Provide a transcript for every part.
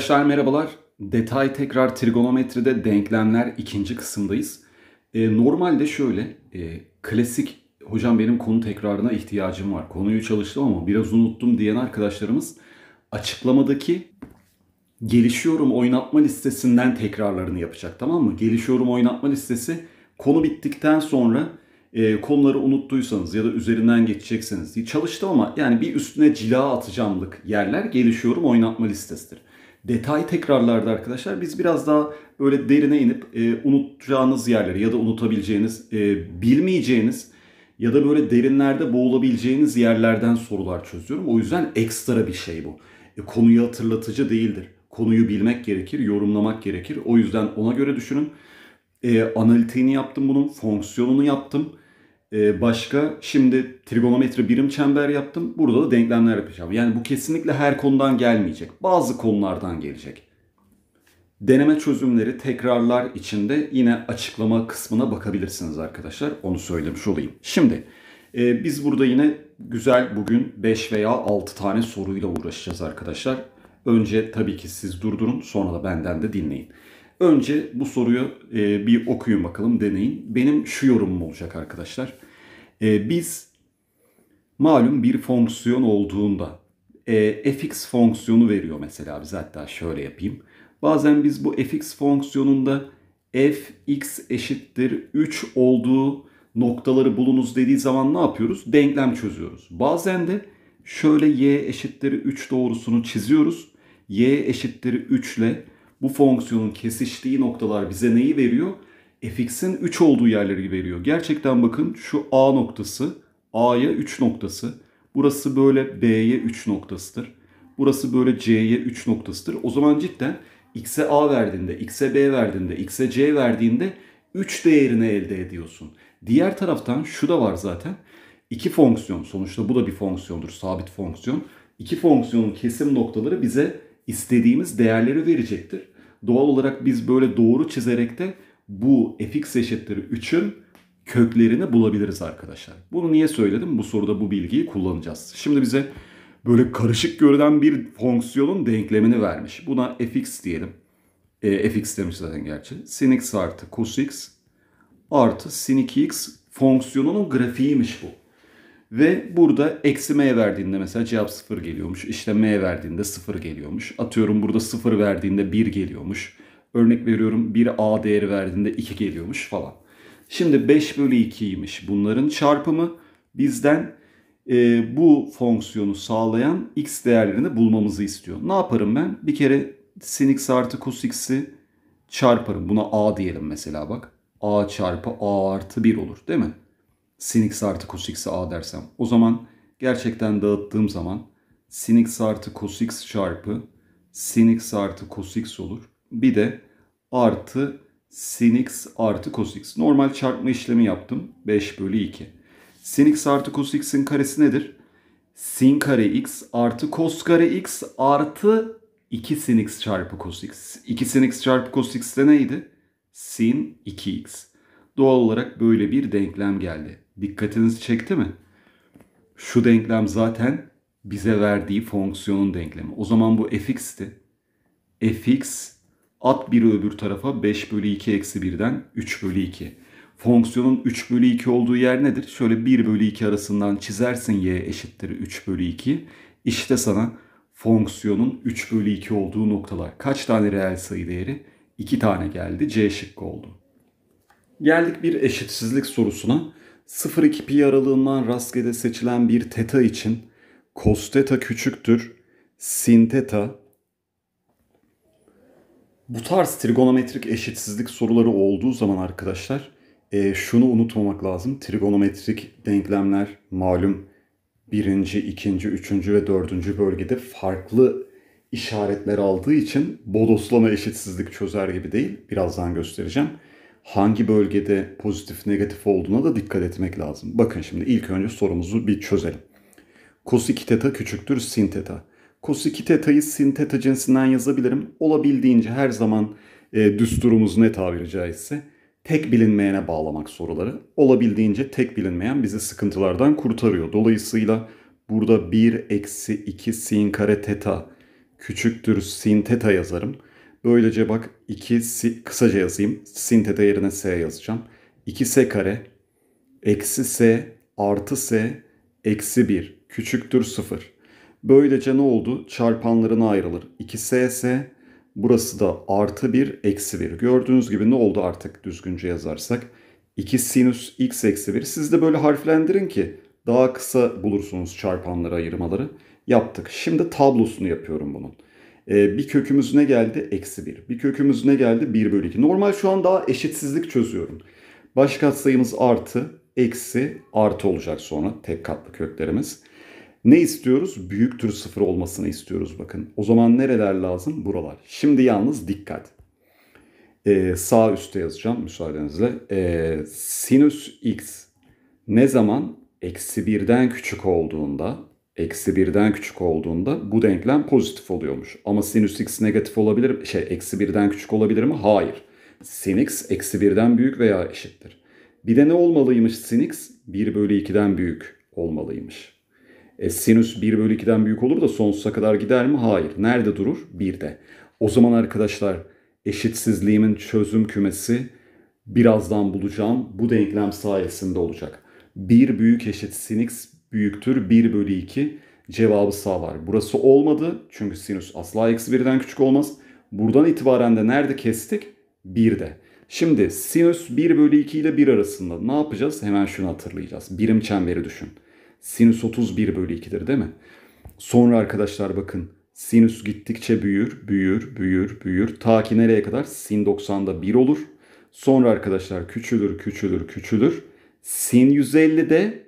Arkadaşlar merhabalar. Detay tekrar trigonometride denklemler ikinci kısımdayız. E, normalde şöyle e, klasik hocam benim konu tekrarına ihtiyacım var. Konuyu çalıştım ama biraz unuttum diyen arkadaşlarımız açıklamadaki gelişiyorum oynatma listesinden tekrarlarını yapacak tamam mı? Gelişiyorum oynatma listesi konu bittikten sonra e, konuları unuttuysanız ya da üzerinden geçecekseniz çalıştım ama yani bir üstüne cila atacağımlık yerler gelişiyorum oynatma listesidir detay tekrarlarda arkadaşlar biz biraz daha böyle derine inip e, unutacağınız yerleri ya da unutabileceğiniz, e, bilmeyeceğiniz ya da böyle derinlerde boğulabileceğiniz yerlerden sorular çözüyorum. O yüzden ekstra bir şey bu. E, konuyu hatırlatıcı değildir. Konuyu bilmek gerekir, yorumlamak gerekir. O yüzden ona göre düşünün. E, analitiğini yaptım bunun, fonksiyonunu yaptım. Ee, başka şimdi trigonometri birim çember yaptım. Burada da denklemler yapacağım. Yani bu kesinlikle her konudan gelmeyecek. Bazı konulardan gelecek. Deneme çözümleri tekrarlar içinde yine açıklama kısmına bakabilirsiniz arkadaşlar. Onu söylemiş olayım. Şimdi e, biz burada yine güzel bugün 5 veya 6 tane soruyla uğraşacağız arkadaşlar. Önce tabii ki siz durdurun sonra da benden de dinleyin. Önce bu soruyu e, bir okuyun bakalım deneyin. Benim şu yorumum olacak arkadaşlar. E, biz malum bir fonksiyon olduğunda e, fx fonksiyonu veriyor mesela biz hatta şöyle yapayım. Bazen biz bu fx fonksiyonunda f(x) eşittir 3 olduğu noktaları bulunuz dediği zaman ne yapıyoruz? Denklem çözüyoruz. Bazen de şöyle y eşittir 3 doğrusunu çiziyoruz. y eşittir 3 ile bu fonksiyonun kesiştiği noktalar bize neyi veriyor? fx'in 3 olduğu yerleri veriyor. Gerçekten bakın şu a noktası, a'ya 3 noktası. Burası böyle b'ye 3 noktasıdır. Burası böyle c'ye 3 noktasıdır. O zaman cidden x'e a verdiğinde, x'e b verdiğinde, x'e c verdiğinde 3 değerini elde ediyorsun. Diğer taraftan şu da var zaten. İki fonksiyon, sonuçta bu da bir fonksiyondur, sabit fonksiyon. İki fonksiyonun kesim noktaları bize istediğimiz değerleri verecektir. Doğal olarak biz böyle doğru çizerek de bu fx eşittir 3'ün köklerini bulabiliriz arkadaşlar. Bunu niye söyledim? Bu soruda bu bilgiyi kullanacağız. Şimdi bize böyle karışık görülen bir fonksiyonun denklemini vermiş. Buna fx diyelim. E, fx demiş zaten gerçi. Sin x artı cos x artı sin 2x fonksiyonunun grafiğiymiş bu. Ve burada eksi m verdiğinde mesela cevap 0 geliyormuş. İşte m verdiğinde 0 geliyormuş. Atıyorum burada 0 verdiğinde 1 geliyormuş. Örnek veriyorum 1 a değeri verdiğinde 2 geliyormuş falan. Şimdi 5 bölü 2'ymiş bunların çarpımı. Bizden e, bu fonksiyonu sağlayan x değerlerini bulmamızı istiyor. Ne yaparım ben? Bir kere sin x artı cos x'i çarparım. Buna a diyelim mesela bak. a çarpı a artı 1 olur değil mi? sin x artı cos x'i a dersem. O zaman gerçekten dağıttığım zaman sin x artı cos x çarpı sin x artı cos x olur. Bir de artı sin x artı cos x. Normal çarpma işlemi yaptım. 5 bölü 2. Sin x artı cos x'in karesi nedir? Sin kare x artı cos kare x artı 2 sin x çarpı cos x. 2 sin x çarpı cos x de neydi? Sin 2x. Doğal olarak böyle bir denklem geldi. Dikkatinizi çekti mi? Şu denklem zaten bize verdiği fonksiyonun denklemi. O zaman bu fx'ti. fx at biri öbür tarafa 5 bölü 2 eksi 1'den 3 bölü 2. Fonksiyonun 3 bölü 2 olduğu yer nedir? Şöyle 1 bölü 2 arasından çizersin y eşittir 3 bölü 2. İşte sana fonksiyonun 3 bölü 2 olduğu noktalar. Kaç tane reel sayı değeri? 2 tane geldi. C şıkkı oldu. Geldik bir eşitsizlik sorusuna. 0.2 pi aralığından rastgele seçilen bir teta için cos teta küçüktür sin teta bu tarz trigonometrik eşitsizlik soruları olduğu zaman arkadaşlar e, şunu unutmamak lazım. Trigonometrik denklemler malum birinci, ikinci, üçüncü ve dördüncü bölgede farklı işaretler aldığı için bodoslama eşitsizlik çözer gibi değil. Birazdan göstereceğim hangi bölgede pozitif negatif olduğuna da dikkat etmek lazım. Bakın şimdi ilk önce sorumuzu bir çözelim. Cos 2 teta küçüktür sin teta. Cos 2 teta'yı sin teta cinsinden yazabilirim. Olabildiğince her zaman e, düsturumuz ne tabiri caizse tek bilinmeyene bağlamak soruları. Olabildiğince tek bilinmeyen bizi sıkıntılardan kurtarıyor. Dolayısıyla burada 1 eksi 2 sin kare teta küçüktür sin teta yazarım. Böylece bak 2 si, kısaca yazayım. Sin teta yerine s yazacağım. 2s kare eksi s artı s eksi 1 küçüktür 0. Böylece ne oldu? Çarpanlarına ayrılır. 2s ise burası da artı 1 eksi 1. Gördüğünüz gibi ne oldu artık düzgünce yazarsak? 2 sinüs x eksi 1. Siz de böyle harflendirin ki daha kısa bulursunuz çarpanları ayırmaları. Yaptık. Şimdi tablosunu yapıyorum bunun. Ee, bir kökümüz ne geldi? Eksi 1. Bir kökümüz ne geldi? 1 bölü 2. Normal şu an daha eşitsizlik çözüyorum. Baş sayımız artı, eksi, artı olacak sonra tek katlı köklerimiz. Ne istiyoruz? Büyüktür sıfır olmasını istiyoruz bakın. O zaman nereler lazım? Buralar. Şimdi yalnız dikkat. Ee, sağ üstte yazacağım müsaadenizle. Ee, sinüs x ne zaman? Eksi birden küçük olduğunda eksi birden küçük olduğunda bu denklem pozitif oluyormuş. Ama sinüs x negatif olabilir, şey eksi birden küçük olabilir mi? Hayır. Sin x eksi birden büyük veya eşittir. Bir de ne olmalıymış sin x? 1 bölü 2'den büyük olmalıymış. E, sinüs 1 bölü 2'den büyük olur da sonsuza kadar gider mi? Hayır. Nerede durur? 1'de. O zaman arkadaşlar eşitsizliğimin çözüm kümesi birazdan bulacağım bu denklem sayesinde olacak. 1 büyük eşit sin x büyüktür 1 bölü 2 cevabı sağlar. Burası olmadı çünkü sinüs asla eksi 1'den küçük olmaz. Buradan itibaren de nerede kestik? 1'de. Şimdi sinüs 1 bölü 2 ile 1 arasında ne yapacağız? Hemen şunu hatırlayacağız. Birim çemberi düşün. Sinüs 31 bölü 2'dir değil mi? Sonra arkadaşlar bakın sinüs gittikçe büyür, büyür, büyür, büyür. Ta ki nereye kadar? Sin 90'da 1 olur. Sonra arkadaşlar küçülür, küçülür, küçülür. Sin 150'de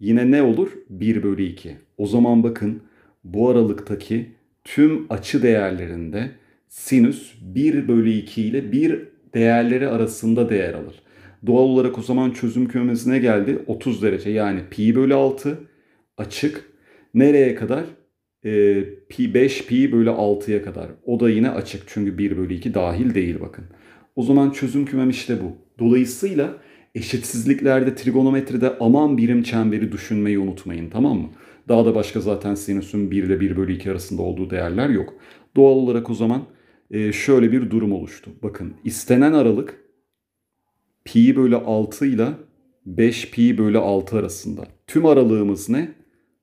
Yine ne olur? 1 bölü 2. O zaman bakın bu aralıktaki tüm açı değerlerinde sinüs 1 bölü 2 ile 1 değerleri arasında değer alır. Doğal olarak o zaman çözüm kümesine geldi 30 derece yani pi bölü 6 açık. Nereye kadar? E, pi 5 pi bölü 6'ya kadar. O da yine açık çünkü 1 bölü 2 dahil değil bakın. O zaman çözüm kümem işte bu. Dolayısıyla Eşitsizliklerde, trigonometride aman birim çemberi düşünmeyi unutmayın tamam mı? Daha da başka zaten sinüsün 1 ile 1 bölü 2 arasında olduğu değerler yok. Doğal olarak o zaman e, şöyle bir durum oluştu. Bakın istenen aralık pi bölü 6 ile 5 pi bölü 6 arasında. Tüm aralığımız ne?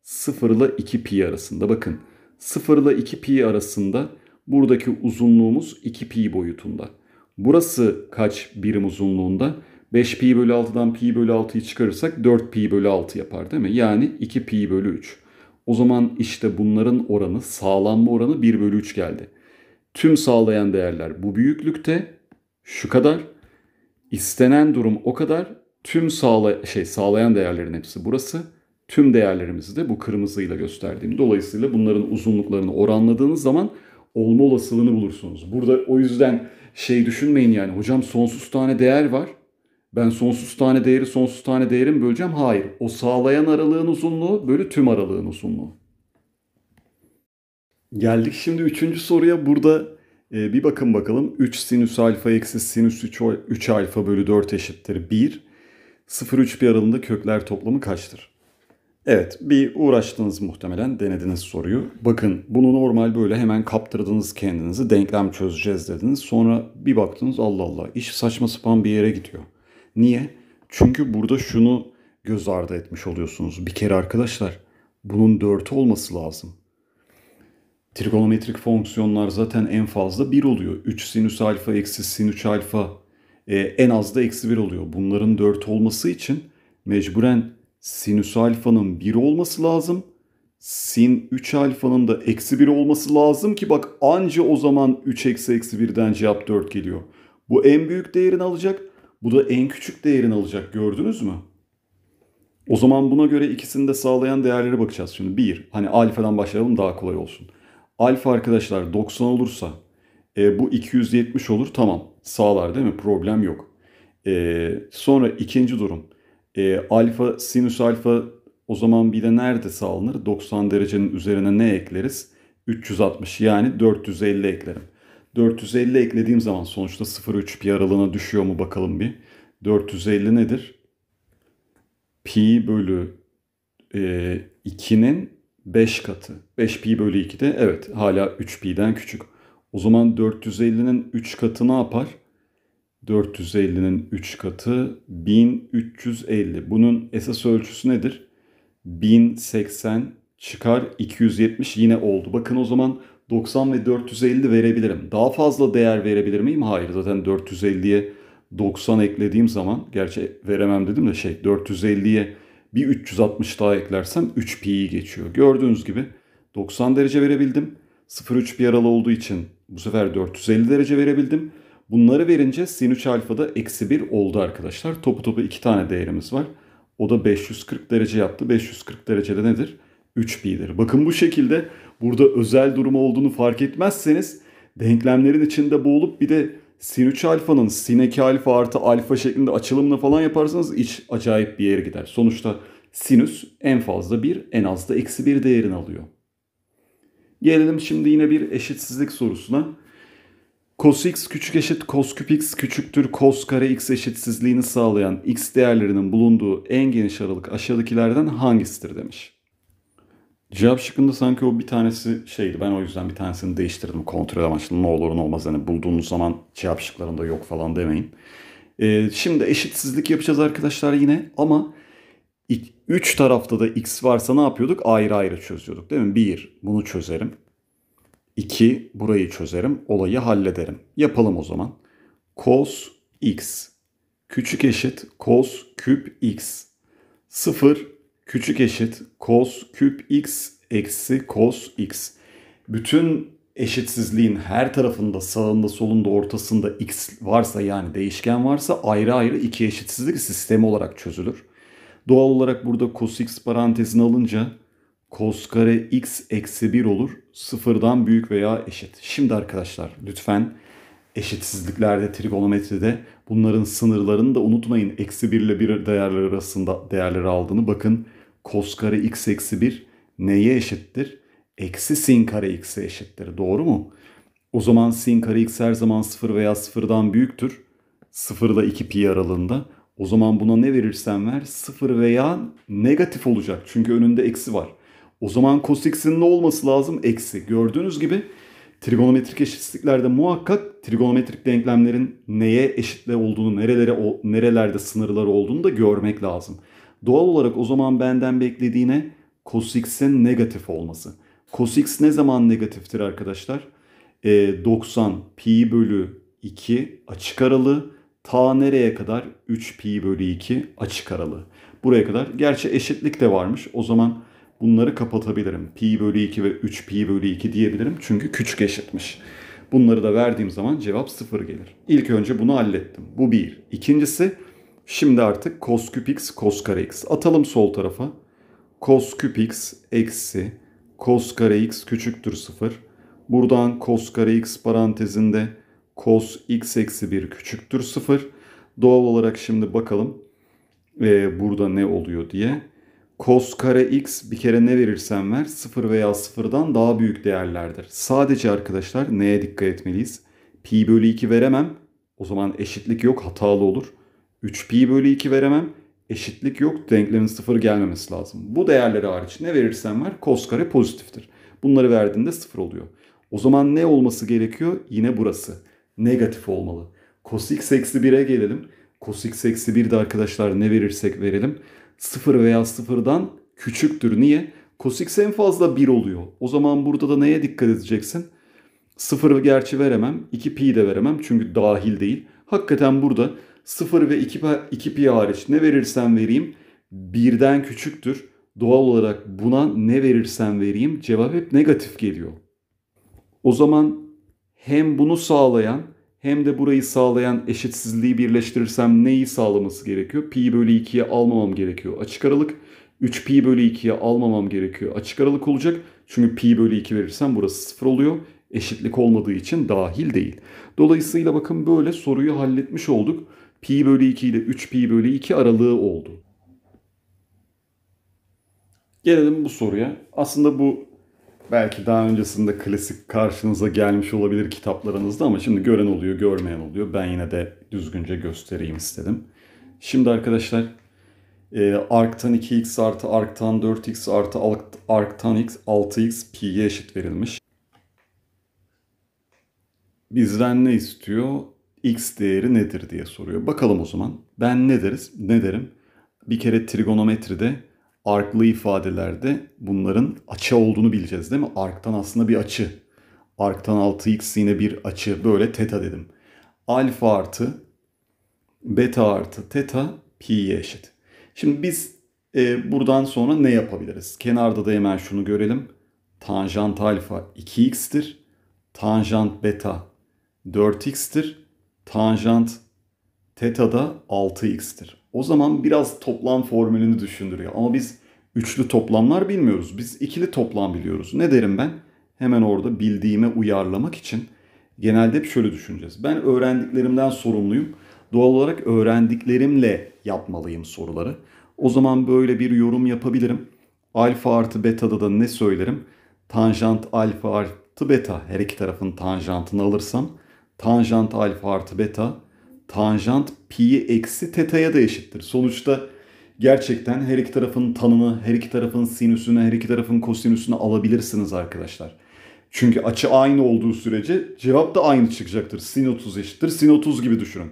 0 ile 2 pi arasında. Bakın 0 ile 2 pi arasında buradaki uzunluğumuz 2 pi boyutunda. Burası kaç birim uzunluğunda? 5 pi bölü 6'dan pi bölü 6'yı çıkarırsak 4 pi bölü 6 yapar değil mi? Yani 2 pi bölü 3. O zaman işte bunların oranı sağlanma oranı 1 bölü 3 geldi. Tüm sağlayan değerler bu büyüklükte şu kadar. İstenen durum o kadar. Tüm sağla şey sağlayan değerlerin hepsi burası. Tüm değerlerimizi de bu kırmızıyla gösterdiğim. Dolayısıyla bunların uzunluklarını oranladığınız zaman olma olasılığını bulursunuz. Burada o yüzden şey düşünmeyin yani hocam sonsuz tane değer var ben sonsuz tane değeri sonsuz tane değeri mi böleceğim? Hayır. O sağlayan aralığın uzunluğu bölü tüm aralığın uzunluğu. Geldik şimdi üçüncü soruya. Burada e, bir bakın bakalım. 3 sinüs alfa eksi sinüs 3, 3 alfa bölü 4 eşittir 1. 0-3 bir aralığında kökler toplamı kaçtır? Evet bir uğraştınız muhtemelen denediniz soruyu. Bakın bunu normal böyle hemen kaptırdınız kendinizi denklem çözeceğiz dediniz. Sonra bir baktınız Allah Allah iş saçma sapan bir yere gidiyor. Niye? Çünkü burada şunu göz ardı etmiş oluyorsunuz. Bir kere arkadaşlar bunun 4 olması lazım. Trigonometrik fonksiyonlar zaten en fazla 1 oluyor. 3 sinüs alfa eksi sinüs alfa e, en az da eksi 1 oluyor. Bunların 4 olması için mecburen sinüs alfanın 1 olması lazım. Sin 3 alfanın da eksi 1 olması lazım ki bak anca o zaman 3 eksi eksi 1'den cevap 4 geliyor. Bu en büyük değerini alacak. Bu da en küçük değerini alacak gördünüz mü? O zaman buna göre ikisini de sağlayan değerlere bakacağız. Şimdi bir Hani alfadan başlayalım daha kolay olsun. Alfa arkadaşlar 90 olursa e, bu 270 olur tamam sağlar değil mi? Problem yok. E, sonra ikinci durum. E, alfa sinüs alfa o zaman bir de nerede sağlanır? 90 derecenin üzerine ne ekleriz? 360 yani 450 eklerim. 450 eklediğim zaman sonuçta 0.3 pi aralığına düşüyor mu bakalım bir. 450 nedir? Pi bölü e, 2'nin 5 katı. 5 pi bölü 2 de evet hala 3 pi'den küçük. O zaman 450'nin 3 katı ne yapar? 450'nin 3 katı 1350. Bunun esas ölçüsü nedir? 1080 çıkar 270 yine oldu. Bakın o zaman 90 ve 450 verebilirim. Daha fazla değer verebilir miyim? Hayır. Zaten 450'ye 90 eklediğim zaman gerçi veremem dedim de şey 450'ye bir 360 daha eklersem 3 pi'yi geçiyor. Gördüğünüz gibi 90 derece verebildim. 0,3 bir aralı olduğu için bu sefer 450 derece verebildim. Bunları verince sin 3 alfada eksi 1 oldu arkadaşlar. Topu topu 2 tane değerimiz var. O da 540 derece yaptı. 540 derecede nedir? 3 pi'dir. Bakın bu şekilde burada özel durumu olduğunu fark etmezseniz denklemlerin içinde boğulup bir de sin 3 alfanın sin 2 alfa artı alfa şeklinde açılımını falan yaparsanız iç acayip bir yere gider. Sonuçta sinüs en fazla 1 en az da eksi 1 değerini alıyor. Gelelim şimdi yine bir eşitsizlik sorusuna. Cos x küçük eşit cos küp x küçüktür cos kare x eşitsizliğini sağlayan x değerlerinin bulunduğu en geniş aralık aşağıdakilerden hangisidir demiş. Cevap şıkkında sanki o bir tanesi şeydi. Ben o yüzden bir tanesini değiştirdim. Kontrol amaçlı ne olur ne olmaz. Hani bulduğunuz zaman cevap şıklarında yok falan demeyin. Ee, şimdi eşitsizlik yapacağız arkadaşlar yine. Ama üç tarafta da x varsa ne yapıyorduk? Ayrı ayrı çözüyorduk değil mi? 1 bunu çözerim. 2 burayı çözerim. Olayı hallederim. Yapalım o zaman. Cos x küçük eşit cos küp x. 0 küçük eşit cos küp x eksi cos x. Bütün eşitsizliğin her tarafında sağında solunda ortasında x varsa yani değişken varsa ayrı ayrı iki eşitsizlik sistemi olarak çözülür. Doğal olarak burada cos x parantezini alınca cos kare x eksi 1 olur. Sıfırdan büyük veya eşit. Şimdi arkadaşlar lütfen eşitsizliklerde, trigonometride bunların sınırlarını da unutmayın. Eksi 1 ile 1 değerleri arasında değerleri aldığını bakın cos kare x eksi 1 neye eşittir? Eksi sin kare x'e eşittir. Doğru mu? O zaman sin kare x her zaman 0 veya 0'dan büyüktür. 0 ile 2 pi aralığında. O zaman buna ne verirsen ver 0 veya negatif olacak. Çünkü önünde eksi var. O zaman cos x'in ne olması lazım? Eksi. Gördüğünüz gibi trigonometrik eşitsizliklerde muhakkak trigonometrik denklemlerin neye eşitle olduğunu, nerelere nerelerde sınırları olduğunu da görmek lazım. Doğal olarak o zaman benden beklediğine cosx'in negatif olması. Cosx ne zaman negatiftir arkadaşlar? E, ee, 90 pi bölü 2 açık aralı. Ta nereye kadar? 3 pi bölü 2 açık aralı. Buraya kadar. Gerçi eşitlik de varmış. O zaman bunları kapatabilirim. Pi bölü 2 ve 3 pi bölü 2 diyebilirim. Çünkü küçük eşitmiş. Bunları da verdiğim zaman cevap 0 gelir. İlk önce bunu hallettim. Bu bir. İkincisi Şimdi artık cos küp x cos kare x. Atalım sol tarafa. Cos küp x eksi cos kare x küçüktür 0. Buradan cos kare x parantezinde cos x eksi 1 küçüktür 0. Doğal olarak şimdi bakalım e, burada ne oluyor diye. Cos kare x bir kere ne verirsen ver 0 veya 0'dan daha büyük değerlerdir. Sadece arkadaşlar neye dikkat etmeliyiz? Pi bölü 2 veremem. O zaman eşitlik yok hatalı olur. 3 pi bölü 2 veremem. Eşitlik yok. Denklemin sıfır gelmemesi lazım. Bu değerleri hariç ne verirsen ver kos kare pozitiftir. Bunları verdiğinde sıfır oluyor. O zaman ne olması gerekiyor? Yine burası. Negatif olmalı. Cos x eksi 1'e gelelim. Cos x eksi 1 de arkadaşlar ne verirsek verelim. sıfır veya sıfırdan küçüktür. Niye? Cos x en fazla 1 oluyor. O zaman burada da neye dikkat edeceksin? 0 gerçi veremem. 2 pi de veremem. Çünkü dahil değil. Hakikaten burada 0 ve 2 2 pi hariç ne verirsem vereyim birden küçüktür. Doğal olarak buna ne verirsem vereyim cevap hep negatif geliyor. O zaman hem bunu sağlayan hem de burayı sağlayan eşitsizliği birleştirirsem neyi sağlaması gerekiyor? Pi bölü 2'ye almamam gerekiyor. Açık aralık 3 pi bölü 2'ye almamam gerekiyor. Açık aralık olacak. Çünkü pi bölü 2 verirsem burası 0 oluyor. Eşitlik olmadığı için dahil değil. Dolayısıyla bakın böyle soruyu halletmiş olduk pi bölü 2 ile 3 pi bölü 2 aralığı oldu. Gelelim bu soruya. Aslında bu belki daha öncesinde klasik karşınıza gelmiş olabilir kitaplarınızda ama şimdi gören oluyor, görmeyen oluyor. Ben yine de düzgünce göstereyim istedim. Şimdi arkadaşlar e, arktan 2x artı arktan 4x artı arktan x 6x pi'ye eşit verilmiş. Bizden ne istiyor? x değeri nedir diye soruyor. Bakalım o zaman. Ben ne deriz? Ne derim? Bir kere trigonometride arklı ifadelerde bunların açı olduğunu bileceğiz değil mi? Arktan aslında bir açı. Arktan 6x yine bir açı. Böyle teta dedim. Alfa artı beta artı teta pi'ye eşit. Şimdi biz e, buradan sonra ne yapabiliriz? Kenarda da hemen şunu görelim. Tanjant alfa 2x'tir. Tanjant beta 4x'tir tanjant teta da 6x'tir. O zaman biraz toplam formülünü düşündürüyor. Ama biz üçlü toplamlar bilmiyoruz. Biz ikili toplam biliyoruz. Ne derim ben? Hemen orada bildiğime uyarlamak için genelde hep şöyle düşüneceğiz. Ben öğrendiklerimden sorumluyum. Doğal olarak öğrendiklerimle yapmalıyım soruları. O zaman böyle bir yorum yapabilirim. Alfa artı beta'da da ne söylerim? Tanjant alfa artı beta her iki tarafın tanjantını alırsam tanjant alfa artı beta tanjant pi eksi teta'ya da eşittir. Sonuçta gerçekten her iki tarafın tanını, her iki tarafın sinüsünü, her iki tarafın kosinüsünü alabilirsiniz arkadaşlar. Çünkü açı aynı olduğu sürece cevap da aynı çıkacaktır. Sin 30 eşittir sin 30 gibi düşünün.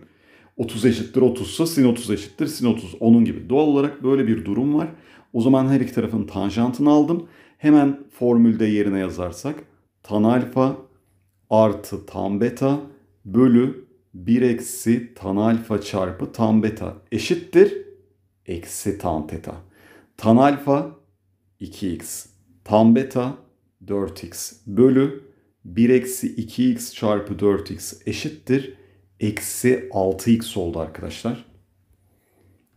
30 eşittir 30 ise sin 30 eşittir sin 30 onun gibi. Doğal olarak böyle bir durum var. O zaman her iki tarafın tanjantını aldım. Hemen formülde yerine yazarsak tan alfa artı tan beta bölü 1 eksi tan alfa çarpı tan beta eşittir eksi tan teta. Tan alfa 2x, tan beta 4x bölü 1 eksi 2x çarpı 4x eşittir eksi 6x oldu arkadaşlar.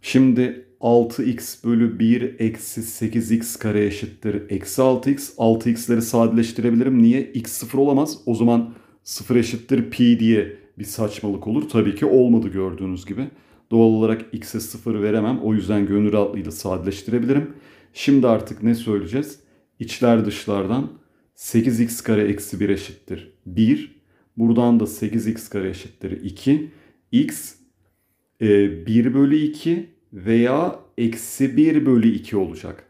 Şimdi 6x bölü 1 eksi 8x kare eşittir eksi 6x. 6x'leri sadeleştirebilirim. Niye? x sıfır olamaz. O zaman Sıfır eşittir pi diye bir saçmalık olur. Tabii ki olmadı gördüğünüz gibi. Doğal olarak x'e sıfır veremem. O yüzden gönül rahatlığıyla sadeleştirebilirim. Şimdi artık ne söyleyeceğiz? İçler dışlardan 8x kare eksi 1 eşittir 1. Buradan da 8x kare eşittir 2. x e, 1 bölü 2 veya eksi 1 bölü 2 olacak.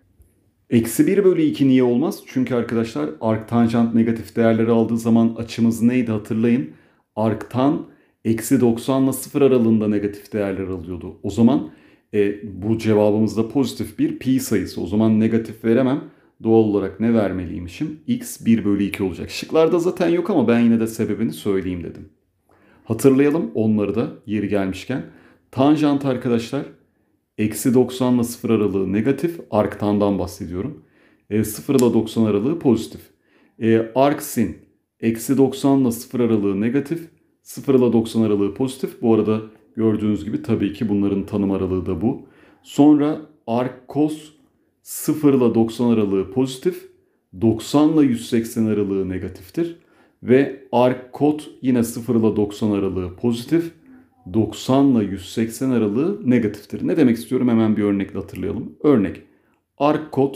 Eksi 1 bölü 2 niye olmaz? Çünkü arkadaşlar arktanjant negatif değerleri aldığı zaman açımız neydi hatırlayın. Arktan eksi 90 ile 0 aralığında negatif değerler alıyordu. O zaman e, bu cevabımızda pozitif bir pi sayısı. O zaman negatif veremem. Doğal olarak ne vermeliymişim? x 1 bölü 2 olacak. Şıklarda zaten yok ama ben yine de sebebini söyleyeyim dedim. Hatırlayalım onları da yeri gelmişken. Tanjant arkadaşlar Eksi 90 ile 0 aralığı negatif. arktandan bahsediyorum. E, 0 ile 90 aralığı pozitif. E, arc eksi 90 ile 0 aralığı negatif. 0 ile 90 aralığı pozitif. Bu arada gördüğünüz gibi tabii ki bunların tanım aralığı da bu. Sonra arc cos 0 ile 90 aralığı pozitif. 90 ile 180 aralığı negatiftir. Ve arc cot yine 0 ile 90 aralığı pozitif. 90 ile 180 aralığı negatiftir. Ne demek istiyorum hemen bir örnekle hatırlayalım. Örnek ark kod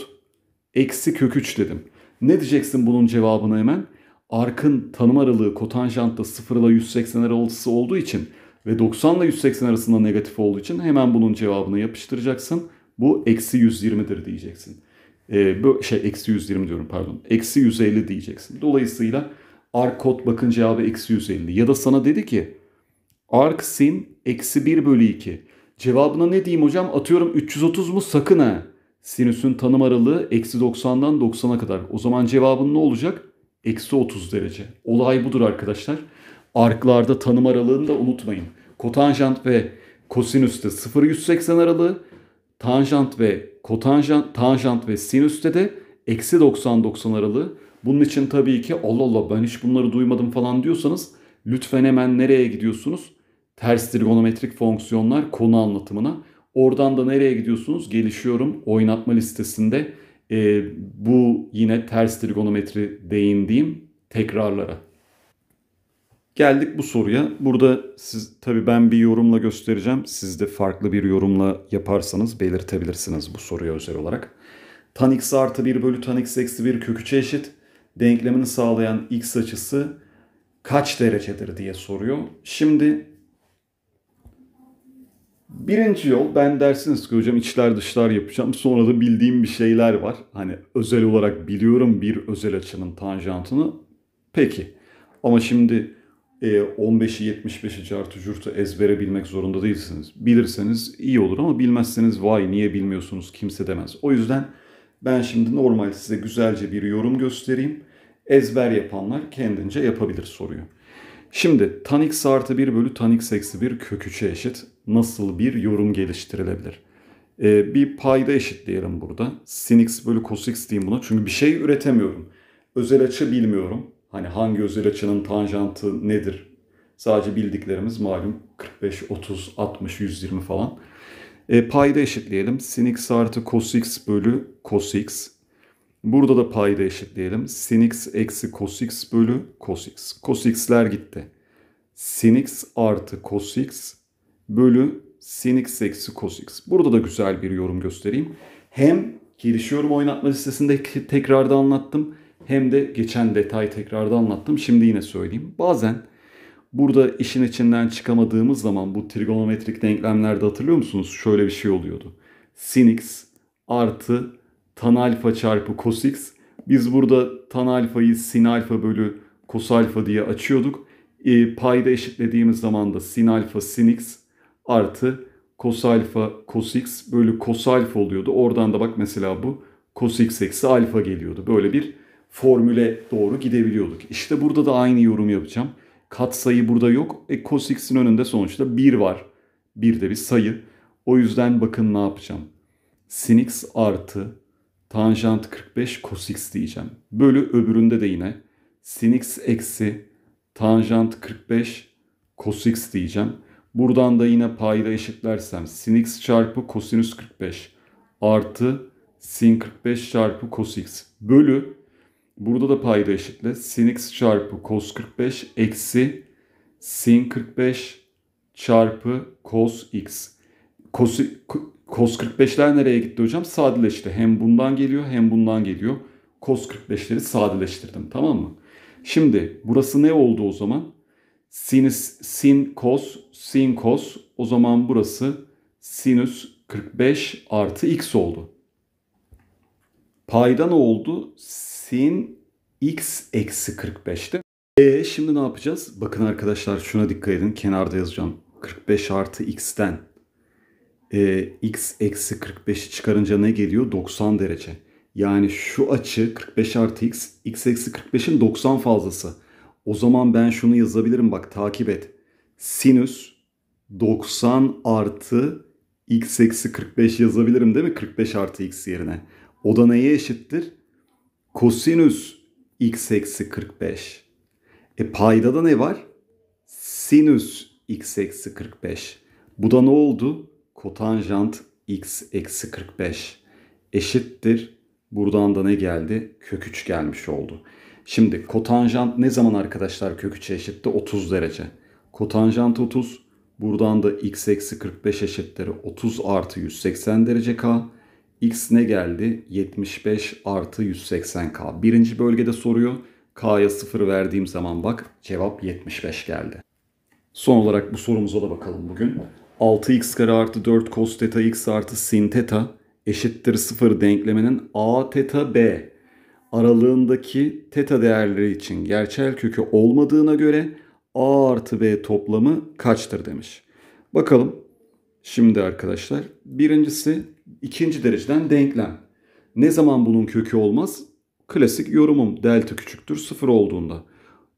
eksi kök 3 dedim. Ne diyeceksin bunun cevabına hemen? Arkın tanım aralığı kotanjantta 0 ile 180 arası olduğu için ve 90 ile 180 arasında negatif olduğu için hemen bunun cevabını yapıştıracaksın. Bu eksi 120'dir diyeceksin. Ee, bu şey eksi 120 diyorum pardon. Eksi 150 diyeceksin. Dolayısıyla ark kod bakın cevabı eksi 150. Ya da sana dedi ki Arc sin eksi 1 bölü 2. Cevabına ne diyeyim hocam? Atıyorum 330 mu? Sakın ha. Sinüsün tanım aralığı eksi 90'dan 90'a kadar. O zaman cevabın ne olacak? Eksi 30 derece. Olay budur arkadaşlar. Arklarda tanım aralığını da unutmayın. Kotanjant ve kosinüste 0-180 aralığı. Tanjant ve kotanjant, tanjant ve sinüste de eksi 90-90 aralığı. Bunun için tabii ki Allah Allah ben hiç bunları duymadım falan diyorsanız lütfen hemen nereye gidiyorsunuz? ters trigonometrik fonksiyonlar konu anlatımına. Oradan da nereye gidiyorsunuz? Gelişiyorum oynatma listesinde e, bu yine ters trigonometri değindiğim tekrarlara. Geldik bu soruya. Burada siz tabii ben bir yorumla göstereceğim. Siz de farklı bir yorumla yaparsanız belirtebilirsiniz bu soruya özel olarak. Tan x artı 1 bölü tan x eksi 1 kök eşit. Denklemini sağlayan x açısı kaç derecedir diye soruyor. Şimdi Birinci yol ben dersiniz ki hocam içler dışlar yapacağım. Sonra da bildiğim bir şeyler var. Hani özel olarak biliyorum bir özel açının tanjantını. Peki. Ama şimdi e, 15'i 75'i cartı curtu ezbere bilmek zorunda değilsiniz. Bilirseniz iyi olur ama bilmezseniz vay niye bilmiyorsunuz kimse demez. O yüzden ben şimdi normal size güzelce bir yorum göstereyim. Ezber yapanlar kendince yapabilir soruyu. Şimdi tan x artı 1 bölü tan x eksi 1 kök 3'e eşit nasıl bir yorum geliştirilebilir? Ee, bir payda eşitleyelim burada. Sin x bölü cos x diyeyim buna. Çünkü bir şey üretemiyorum. Özel açı bilmiyorum. Hani hangi özel açının tanjantı nedir? Sadece bildiklerimiz malum 45, 30, 60, 120 falan. E, payda eşitleyelim. Sin x artı cos x bölü cos x. Burada da payda eşitleyelim. Sin x eksi cos x bölü cos x. Cos x'ler gitti. Sin x artı cos x bölü sin x eksi cos x. Burada da güzel bir yorum göstereyim. Hem gelişiyorum oynatma listesindeki tekrarda anlattım. Hem de geçen detayı tekrarda anlattım. Şimdi yine söyleyeyim. Bazen burada işin içinden çıkamadığımız zaman bu trigonometrik denklemlerde hatırlıyor musunuz? Şöyle bir şey oluyordu. Sin x artı tan alfa çarpı cos x. Biz burada tan alfayı sin alfa bölü cos alfa diye açıyorduk. E, payda eşitlediğimiz zaman da sin alfa sin x artı cos alfa cos x bölü cos alfa oluyordu. Oradan da bak mesela bu cos x eksi alfa geliyordu. Böyle bir formüle doğru gidebiliyorduk. İşte burada da aynı yorum yapacağım. Kat Katsayı burada yok. E cos x'in önünde sonuçta 1 var. 1 de bir sayı. O yüzden bakın ne yapacağım. Sin x artı tanjant 45 cos x diyeceğim. Bölü öbüründe de yine sin x eksi tanjant 45 cos x diyeceğim. Buradan da yine payda eşitlersem sin x çarpı kosinüs 45 artı sin 45 çarpı cos x bölü burada da payda eşitle sin x çarpı cos 45 eksi sin 45 çarpı cos x. Cos, cos 45'ler nereye gitti hocam? Sadeleşti. Hem bundan geliyor hem bundan geliyor. Cos 45'leri sadeleştirdim tamam mı? Şimdi burası ne oldu o zaman? Sinüs sin kos sin kos o zaman burası sinüs 45 artı x oldu. Payda ne oldu? Sin x eksi 45'ti. E şimdi ne yapacağız? Bakın arkadaşlar şuna dikkat edin. Kenarda yazacağım. 45 artı x'ten e, x eksi 45'i çıkarınca ne geliyor? 90 derece. Yani şu açı 45 artı x, x eksi 45'in 90 fazlası. O zaman ben şunu yazabilirim bak takip et. Sinüs 90 artı x eksi 45 yazabilirim değil mi? 45 artı x yerine. O da neye eşittir? Kosinüs x eksi 45. E payda da ne var? Sinüs x eksi 45. Bu da ne oldu? Kotanjant x eksi 45 eşittir. Buradan da ne geldi? Kök 3 gelmiş oldu. Şimdi kotanjant ne zaman arkadaşlar kök 3 eşitti? 30 derece. Kotanjant 30. Buradan da x eksi 45 eşittir 30 artı 180 derece k. x ne geldi? 75 artı 180 k. Birinci bölgede soruyor. k'ya 0 verdiğim zaman bak cevap 75 geldi. Son olarak bu sorumuza da bakalım bugün. 6x kare artı 4 cos teta x artı sin teta eşittir 0 denkleminin a teta b aralığındaki teta değerleri için gerçel kökü olmadığına göre a artı b toplamı kaçtır demiş. Bakalım şimdi arkadaşlar. Birincisi ikinci dereceden denklem. Ne zaman bunun kökü olmaz? Klasik yorumum delta küçüktür sıfır olduğunda.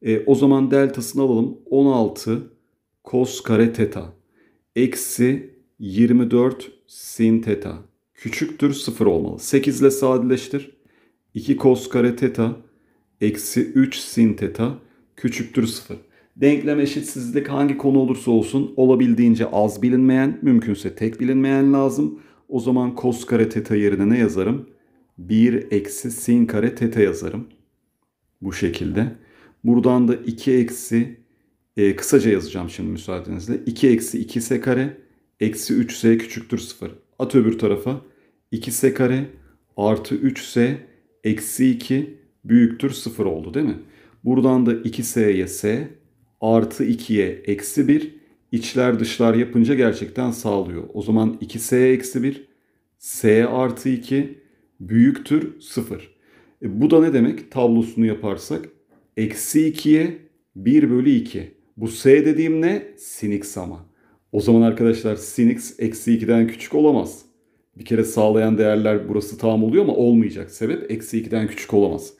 E, o zaman deltasını alalım. 16 kos kare teta eksi 24 sin teta küçüktür sıfır olmalı. 8 ile sadeleştir. 2 cos kare teta eksi 3 sin teta küçüktür 0. Denklem eşitsizlik hangi konu olursa olsun olabildiğince az bilinmeyen, mümkünse tek bilinmeyen lazım. O zaman cos kare teta yerine ne yazarım? 1 eksi sin kare teta yazarım. Bu şekilde. Buradan da 2 eksi, e, kısaca yazacağım şimdi müsaadenizle. 2 eksi 2 s kare eksi 3 s küçüktür 0. At öbür tarafa 2 s kare artı 3 s eksi 2 büyüktür 0 oldu değil mi? Buradan da 2s'ye s artı 2'ye eksi 1 içler dışlar yapınca gerçekten sağlıyor. O zaman 2s eksi 1 s artı 2 büyüktür 0. E, bu da ne demek? Tablosunu yaparsak eksi 2'ye 1 bölü 2. Bu s dediğim ne? Sin ama. O zaman arkadaşlar sin x eksi 2'den küçük olamaz bir kere sağlayan değerler burası tam oluyor ama olmayacak. Sebep eksi 2'den küçük olamaz.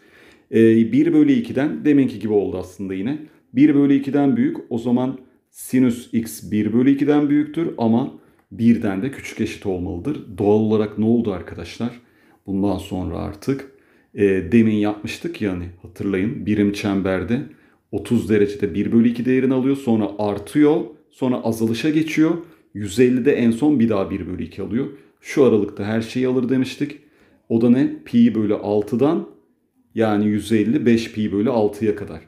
E, ee, 1 bölü 2'den deminki gibi oldu aslında yine. 1 bölü 2'den büyük o zaman sinüs x 1 bölü 2'den büyüktür ama 1'den de küçük eşit olmalıdır. Doğal olarak ne oldu arkadaşlar? Bundan sonra artık e, demin yapmıştık yani hatırlayın birim çemberde 30 derecede 1 bölü 2 değerini alıyor sonra artıyor sonra azalışa geçiyor. 150'de en son bir daha 1 bölü 2 alıyor şu aralıkta her şeyi alır demiştik. O da ne? Pi bölü 6'dan yani 155 pi bölü 6'ya kadar.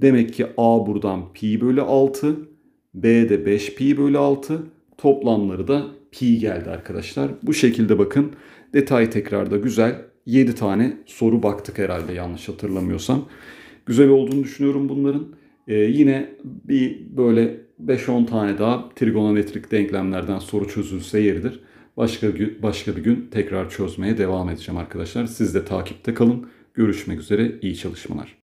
Demek ki A buradan pi bölü 6, B de 5 pi bölü 6, toplamları da pi geldi arkadaşlar. Bu şekilde bakın detay tekrarda güzel. 7 tane soru baktık herhalde yanlış hatırlamıyorsam. Güzel olduğunu düşünüyorum bunların. Ee, yine bir böyle 5-10 tane daha trigonometrik denklemlerden soru çözülse yeridir. Başka, gün, başka bir gün tekrar çözmeye devam edeceğim arkadaşlar. Siz de takipte kalın. Görüşmek üzere. İyi çalışmalar.